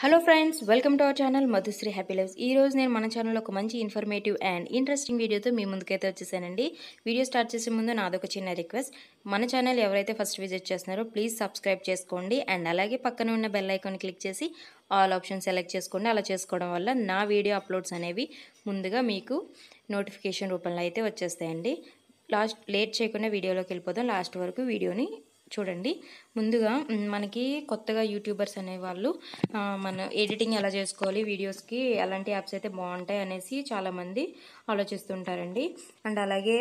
hello friends welcome to our channel Madhushri happy lives ఈ రోజు నేను మన ఛానల్లో ఒక మంచి ఇన్ఫర్మేటివ్ అండ్ ఇంట్రెస్టింగ్ వీడియోతో మీ ముందుకైతే వచ్చేసానండి వీడియో స్టార్ట్ చేసే ముందు నాదొక చిన్న రిక్వెస్ట్ మన ఛానల్ ఎవరైతే ఫస్ట్ విజిట్ చేస్తున్నారో ప్లీజ్ సబ్స్క్రైబ్ చేసుకోండి అండ్ అలాగే పక్కన ఉన్న బెల్ ఐకాన్ క్లిక్ చేసి ఆల్ ఆప్షన్ సెలెక్ట్ చేసుకోండి అలా చేసుకోవడం వల్ల నా వీడియో అప్లోడ్స్ అనేవి ముందుగా మీకు నోటిఫికేషన్ రూపంలో అయితే వచ్చేస్తాయండి లాస్ట్ లేట్ చేయకుండా వీడియోలోకి వెళ్ళిపోదాం లాస్ట్ వరకు వీడియోని చూడండి ముందుగా మనకి కొత్తగా యూట్యూబర్స్ అనేవాళ్ళు మన ఎడిటింగ్ ఎలా చేసుకోవాలి వీడియోస్కి ఎలాంటి యాప్స్ అయితే బాగుంటాయి అనేసి చాలామంది ఆలోచిస్తుంటారండి అండ్ అలాగే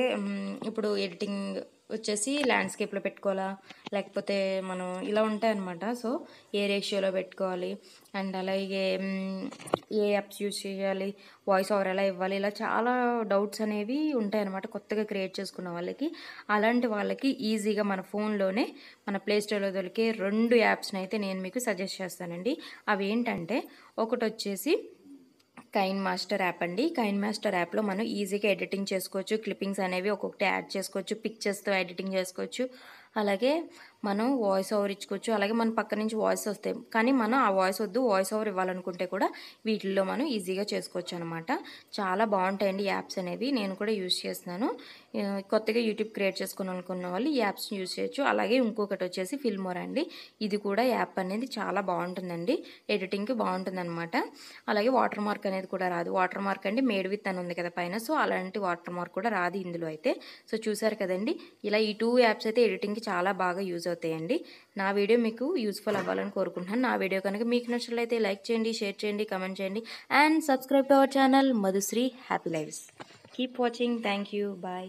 ఇప్పుడు ఎడిటింగ్ వచ్చేసి ల్యాండ్స్కేప్లో పెట్టుకోవాలా లేకపోతే మనం ఇలా ఉంటాయన్నమాట సో ఏ రేషియోలో పెట్టుకోవాలి అండ్ అలాగే ఏ యాప్స్ యూజ్ చేయాలి వాయిస్ ఓవర్ ఎలా ఇవ్వాలి ఇలా చాలా డౌట్స్ అనేవి ఉంటాయన్నమాట కొత్తగా క్రియేట్ చేసుకున్న వాళ్ళకి అలాంటి వాళ్ళకి ఈజీగా మన ఫోన్లోనే మన ప్లేస్టోర్లో దొరికే రెండు యాప్స్ని అయితే నేను మీకు సజెస్ట్ చేస్తానండి అవి ఏంటంటే ఒకటి వచ్చేసి కైన్ మాస్టర్ యాప్ అండి కైన్ మాస్టర్ యాప్లో మనం ఈజీగా ఎడిటింగ్ చేసుకోవచ్చు క్లిప్పింగ్స్ అనేవి ఒక్కొక్కటి యాడ్ చేసుకోవచ్చు పిక్చర్స్తో ఎడిటింగ్ చేసుకోవచ్చు అలాగే మనం వాయిస్ ఓవర్ ఇచ్చుకోవచ్చు అలాగే మన పక్క నుంచి వాయిస్ వస్తాయి కానీ మనం ఆ వాయిస్ వద్దు వాయిస్ ఓవర్ ఇవ్వాలనుకుంటే కూడా వీటిల్లో మనం ఈజీగా చేసుకోవచ్చు అనమాట చాలా బాగుంటాయండి యాప్స్ అనేవి నేను కూడా యూజ్ చేస్తున్నాను కొత్తగా యూట్యూబ్ క్రియేట్ చేసుకుని అనుకున్న వాళ్ళు ఈ యాప్స్ యూజ్ చేయొచ్చు అలాగే ఇంకొకటి వచ్చేసి ఫిల్మోర్ అండి ఇది కూడా యాప్ అనేది చాలా బాగుంటుందండి ఎడిటింగ్కి బాగుంటుంది అనమాట అలాగే వాటర్ మార్క్ అనేది కూడా రాదు వాటర్ మార్క్ అండి మేడ్ విత్ అని ఉంది కదా పైన సో అలాంటి వాటర్ మార్క్ కూడా రాదు ఇందులో అయితే సో చూసారు కదండి ఇలా ఈ టూ యాప్స్ అయితే ఎడిటింగ్కి చాలా బాగా యూజ్ అవుతాయండి నా వీడియో మీకు యూస్ఫుల్ అవ్వాలని కోరుకుంటున్నాను నా వీడియో కనుక మీకు నచ్చినట్లయితే లైక్ చేయండి షేర్ చేయండి కమెంట్ చేయండి and subscribe to our channel Madhushri happy lives keep watching thank you bye